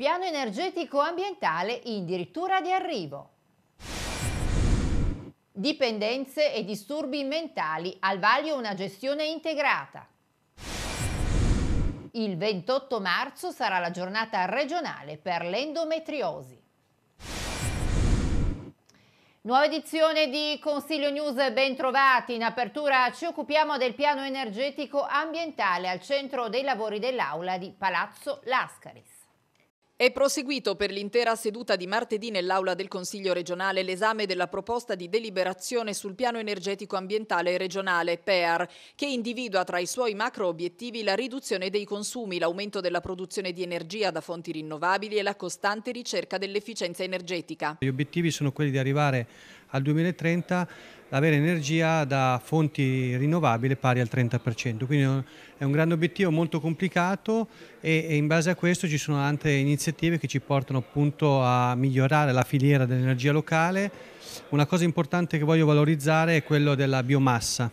Piano energetico ambientale in dirittura di arrivo. Dipendenze e disturbi mentali al vaglio una gestione integrata. Il 28 marzo sarà la giornata regionale per l'endometriosi. Nuova edizione di Consiglio News, bentrovati. In apertura ci occupiamo del piano energetico ambientale al centro dei lavori dell'aula di Palazzo Lascaris. È proseguito per l'intera seduta di martedì nell'Aula del Consiglio regionale l'esame della proposta di deliberazione sul piano energetico ambientale regionale PEAR, che individua tra i suoi macro obiettivi la riduzione dei consumi, l'aumento della produzione di energia da fonti rinnovabili e la costante ricerca dell'efficienza energetica. Gli obiettivi sono quelli di arrivare al 2030 avere energia da fonti rinnovabili pari al 30%. Quindi è un grande obiettivo molto complicato e, in base a questo ci sono altre iniziative che ci portano appunto a migliorare la filiera dell'energia locale. Una cosa importante che voglio valorizzare è quella della biomassa.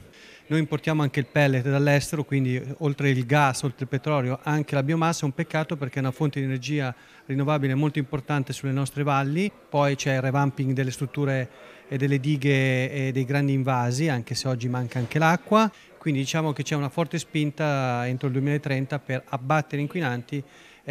Noi importiamo anche il pellet dall'estero, quindi oltre il gas, oltre il petrolio, anche la biomassa è un peccato perché è una fonte di energia rinnovabile molto importante sulle nostre valli. Poi c'è il revamping delle strutture e delle dighe e dei grandi invasi, anche se oggi manca anche l'acqua. Quindi diciamo che c'è una forte spinta entro il 2030 per abbattere inquinanti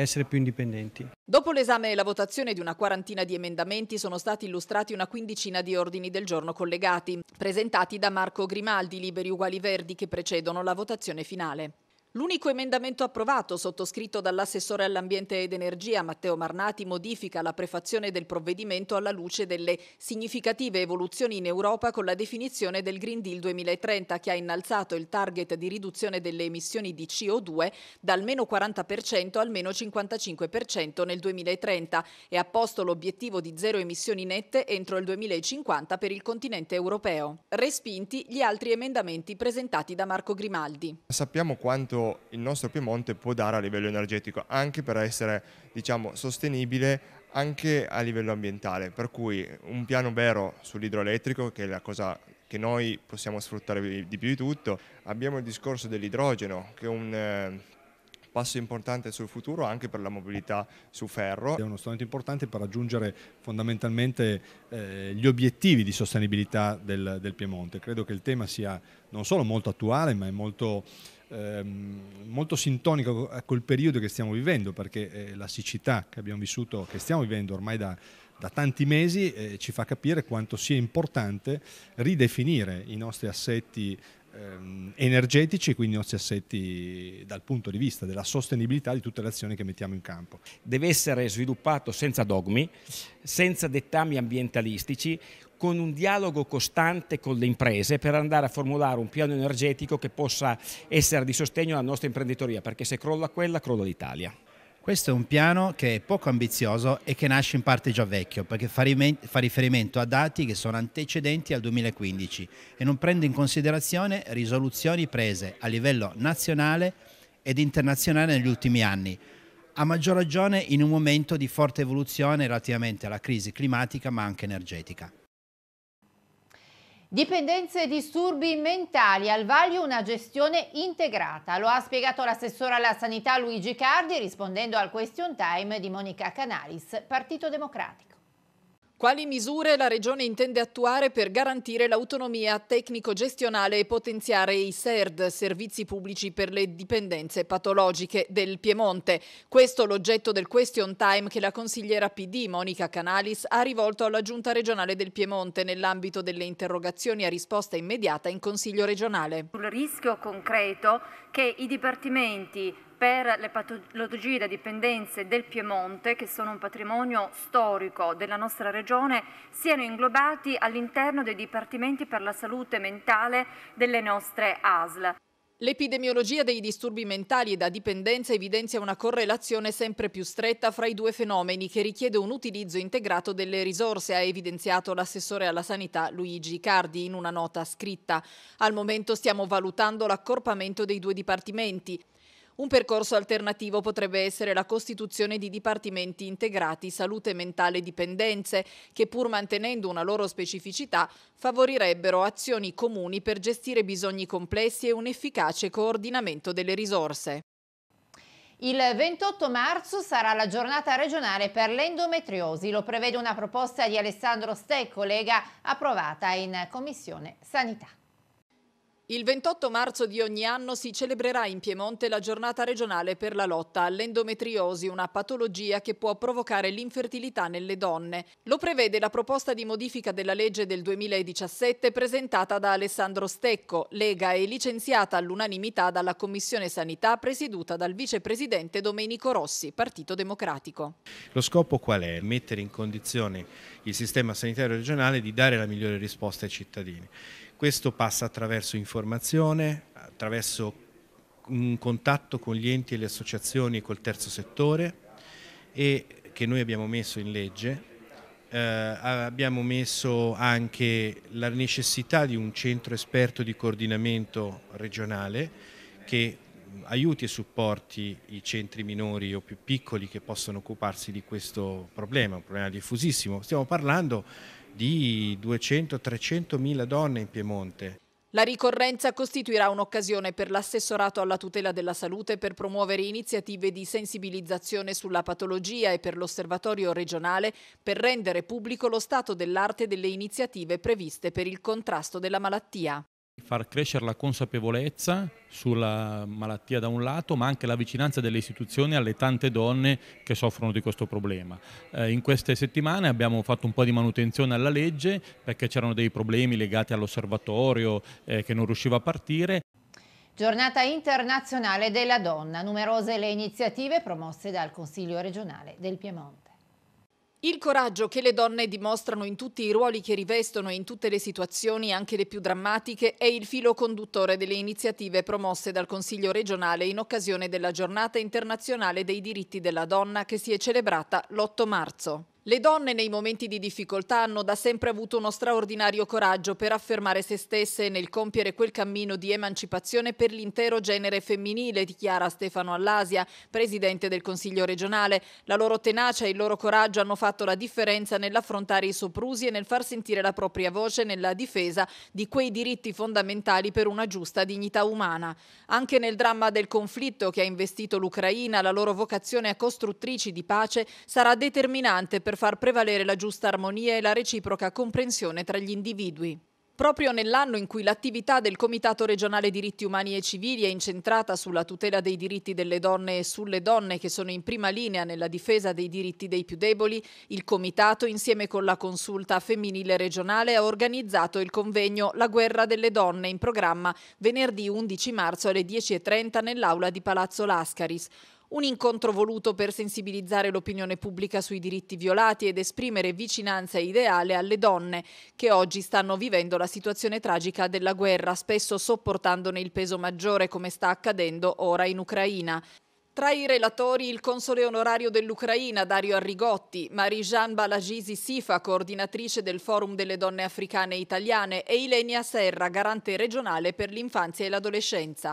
essere più indipendenti. Dopo l'esame e la votazione di una quarantina di emendamenti sono stati illustrati una quindicina di ordini del giorno collegati, presentati da Marco Grimaldi, Liberi Uguali Verdi, che precedono la votazione finale. L'unico emendamento approvato, sottoscritto dall'assessore all'ambiente ed energia Matteo Marnati, modifica la prefazione del provvedimento alla luce delle significative evoluzioni in Europa con la definizione del Green Deal 2030 che ha innalzato il target di riduzione delle emissioni di CO2 da almeno 40% al meno 55% nel 2030 e ha posto l'obiettivo di zero emissioni nette entro il 2050 per il continente europeo. Respinti gli altri emendamenti presentati da Marco Grimaldi. Sappiamo quanto il nostro Piemonte può dare a livello energetico, anche per essere diciamo, sostenibile anche a livello ambientale, per cui un piano vero sull'idroelettrico, che è la cosa che noi possiamo sfruttare di più di tutto, abbiamo il discorso dell'idrogeno, che è un eh, passo importante sul futuro anche per la mobilità su ferro. È uno strumento importante per raggiungere fondamentalmente eh, gli obiettivi di sostenibilità del, del Piemonte. Credo che il tema sia non solo molto attuale, ma è molto Ehm, molto sintonico col periodo che stiamo vivendo, perché eh, la siccità che abbiamo vissuto, che stiamo vivendo ormai da, da tanti mesi, eh, ci fa capire quanto sia importante ridefinire i nostri assetti ehm, energetici, quindi i nostri assetti dal punto di vista della sostenibilità di tutte le azioni che mettiamo in campo. Deve essere sviluppato senza dogmi, senza dettami ambientalistici, con un dialogo costante con le imprese per andare a formulare un piano energetico che possa essere di sostegno alla nostra imprenditoria, perché se crolla quella, crolla l'Italia. Questo è un piano che è poco ambizioso e che nasce in parte già vecchio, perché fa riferimento a dati che sono antecedenti al 2015 e non prende in considerazione risoluzioni prese a livello nazionale ed internazionale negli ultimi anni, a maggior ragione in un momento di forte evoluzione relativamente alla crisi climatica ma anche energetica. Dipendenze e disturbi mentali, al vaglio una gestione integrata, lo ha spiegato l'assessore alla sanità Luigi Cardi rispondendo al question time di Monica Canalis, Partito Democratico. Quali misure la Regione intende attuare per garantire l'autonomia tecnico-gestionale e potenziare i SERD, servizi pubblici per le dipendenze patologiche del Piemonte? Questo è l'oggetto del question time che la consigliera PD Monica Canalis ha rivolto alla Giunta regionale del Piemonte nell'ambito delle interrogazioni a risposta immediata in Consiglio regionale. Sul rischio concreto che i dipartimenti per le patologie da dipendenze del Piemonte, che sono un patrimonio storico della nostra regione, siano inglobati all'interno dei dipartimenti per la salute mentale delle nostre ASL. L'epidemiologia dei disturbi mentali e da dipendenza evidenzia una correlazione sempre più stretta fra i due fenomeni che richiede un utilizzo integrato delle risorse, ha evidenziato l'assessore alla sanità Luigi Cardi in una nota scritta. Al momento stiamo valutando l'accorpamento dei due dipartimenti. Un percorso alternativo potrebbe essere la costituzione di dipartimenti integrati salute mentale e dipendenze, che pur mantenendo una loro specificità favorirebbero azioni comuni per gestire bisogni complessi e un efficace coordinamento delle risorse. Il 28 marzo sarà la giornata regionale per l'endometriosi, lo prevede una proposta di Alessandro Stecco, Lega, approvata in Commissione Sanità. Il 28 marzo di ogni anno si celebrerà in Piemonte la giornata regionale per la lotta all'endometriosi, una patologia che può provocare l'infertilità nelle donne. Lo prevede la proposta di modifica della legge del 2017 presentata da Alessandro Stecco, Lega e licenziata all'unanimità dalla Commissione Sanità presieduta dal vicepresidente Domenico Rossi, Partito Democratico. Lo scopo qual è? Mettere in condizione il sistema sanitario regionale di dare la migliore risposta ai cittadini. Questo passa attraverso informazione, attraverso un contatto con gli enti e le associazioni e col terzo settore e che noi abbiamo messo in legge. Eh, abbiamo messo anche la necessità di un centro esperto di coordinamento regionale che aiuti e supporti i centri minori o più piccoli che possono occuparsi di questo problema, un problema diffusissimo. Stiamo parlando di 200-300 mila donne in Piemonte. La ricorrenza costituirà un'occasione per l'assessorato alla tutela della salute per promuovere iniziative di sensibilizzazione sulla patologia e per l'osservatorio regionale per rendere pubblico lo stato dell'arte delle iniziative previste per il contrasto della malattia far crescere la consapevolezza sulla malattia da un lato, ma anche la vicinanza delle istituzioni alle tante donne che soffrono di questo problema. Eh, in queste settimane abbiamo fatto un po' di manutenzione alla legge perché c'erano dei problemi legati all'osservatorio eh, che non riusciva a partire. Giornata internazionale della donna, numerose le iniziative promosse dal Consiglio regionale del Piemonte. Il coraggio che le donne dimostrano in tutti i ruoli che rivestono e in tutte le situazioni, anche le più drammatiche, è il filo conduttore delle iniziative promosse dal Consiglio regionale in occasione della Giornata internazionale dei diritti della donna che si è celebrata l'8 marzo. Le donne nei momenti di difficoltà hanno da sempre avuto uno straordinario coraggio per affermare se stesse nel compiere quel cammino di emancipazione per l'intero genere femminile, dichiara Stefano Allasia, presidente del Consiglio regionale. La loro tenacia e il loro coraggio hanno fatto la differenza nell'affrontare i soprusi e nel far sentire la propria voce nella difesa di quei diritti fondamentali per una giusta dignità umana. Anche nel dramma del conflitto che ha investito l'Ucraina, la loro vocazione a costruttrici di pace sarà determinante per per far prevalere la giusta armonia e la reciproca comprensione tra gli individui. Proprio nell'anno in cui l'attività del Comitato regionale diritti umani e civili è incentrata sulla tutela dei diritti delle donne e sulle donne che sono in prima linea nella difesa dei diritti dei più deboli, il Comitato, insieme con la consulta femminile regionale, ha organizzato il convegno La guerra delle donne in programma venerdì 11 marzo alle 10.30 nell'aula di Palazzo Lascaris. Un incontro voluto per sensibilizzare l'opinione pubblica sui diritti violati ed esprimere vicinanza ideale alle donne che oggi stanno vivendo la situazione tragica della guerra, spesso sopportandone il peso maggiore come sta accadendo ora in Ucraina. Tra i relatori il console onorario dell'Ucraina Dario Arrigotti, marie Marijan Balagisi Sifa, coordinatrice del Forum delle donne africane e italiane e Ilenia Serra, garante regionale per l'infanzia e l'adolescenza.